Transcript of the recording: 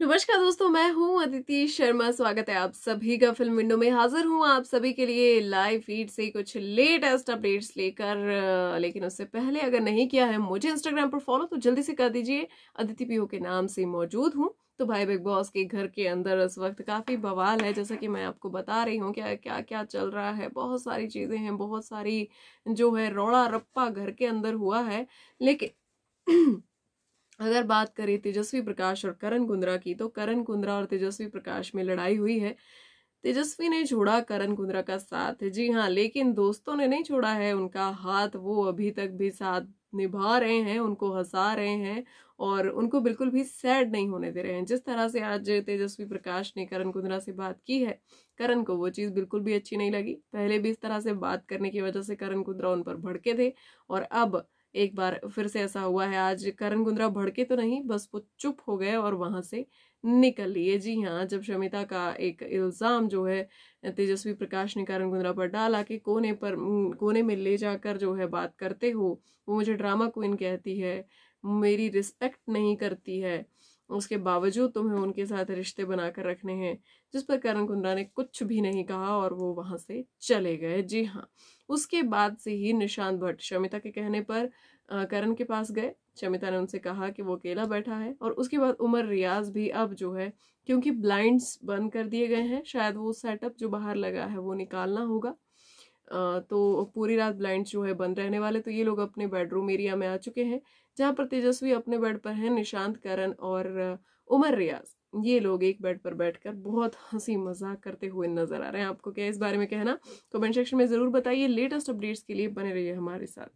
नमस्कार दोस्तों मैं हूं अदिति शर्मा स्वागत है आप सभी का फिल्म विंडो में हाजिर हूं आप सभी के लिए लाइव फीड से कुछ लेटेस्ट अपडेट्स लेकर लेकिन उससे पहले अगर नहीं किया है मुझे इंस्टाग्राम पर फॉलो तो जल्दी से कर दीजिए अदिति पीओ के नाम से मौजूद हूं तो भाई बिग बॉस के घर के अंदर इस वक्त काफ़ी बवाल है जैसा कि मैं आपको बता रही हूँ क्या क्या क्या चल रहा है बहुत सारी चीज़ें हैं बहुत सारी जो है रोड़ा रप्पा घर के अंदर हुआ है लेकिन अगर बात करें तेजस्वी प्रकाश और करण कुंद्रा की तो करण कुंद्रा और तेजस्वी प्रकाश में लड़ाई हुई है तेजस्वी ने छोड़ा करण कुंद्रा का साथ जी हाँ लेकिन दोस्तों ने नहीं छोड़ा है उनका हाथ वो अभी तक भी साथ निभा रहे हैं उनको हंसा रहे हैं और उनको बिल्कुल भी सैड नहीं होने दे रहे हैं जिस तरह से आज तेजस्वी प्रकाश ने करण कुंद्रा से बात की है करण को वो चीज़ बिल्कुल भी अच्छी नहीं लगी पहले भी इस तरह से बात करने की वजह से करण कुंद्रा उन पर भड़के थे और अब एक बार फिर से ऐसा हुआ है आज करण कुंद्रा भड़के तो नहीं बस वो चुप हो गए और वहां से निकल लिए जी हाँ जब शमिता का एक इल्ज़ाम जो है तेजस्वी प्रकाश ने करण कुंद्रा पर डाला कि कोने पर कोने में ले जाकर जो है बात करते हो वो मुझे ड्रामा क्वीन कहती है मेरी रिस्पेक्ट नहीं करती है उसके बावजूद तुम्हें उनके साथ रिश्ते बनाकर रखने हैं जिस पर करण कुंद्रा ने कुछ भी नहीं कहा और वो वहाँ से चले गए जी हाँ उसके बाद से ही निशांत भट्ट शमिता के कहने पर करण के पास गए शमिता ने उनसे कहा कि वो अकेला बैठा है और उसके बाद उमर रियाज भी अब जो है क्योंकि ब्लाइंड्स बंद कर दिए गए हैं शायद वो सेटअप जो बाहर लगा है वो निकालना होगा तो पूरी रात ब्लाइंड जो है बंद रहने वाले तो ये लोग अपने बेडरूम एरिया में आ चुके हैं जहाँ पर तेजस्वी अपने बेड पर हैं निशांत करण और उमर रियाज ये लोग एक बेड पर बैठकर बहुत हंसी मजाक करते हुए नजर आ रहे हैं आपको क्या इस बारे में कहना कमेंट सेक्शन में ज़रूर बताइए लेटेस्ट अपडेट्स के लिए बने रहिए हमारे साथ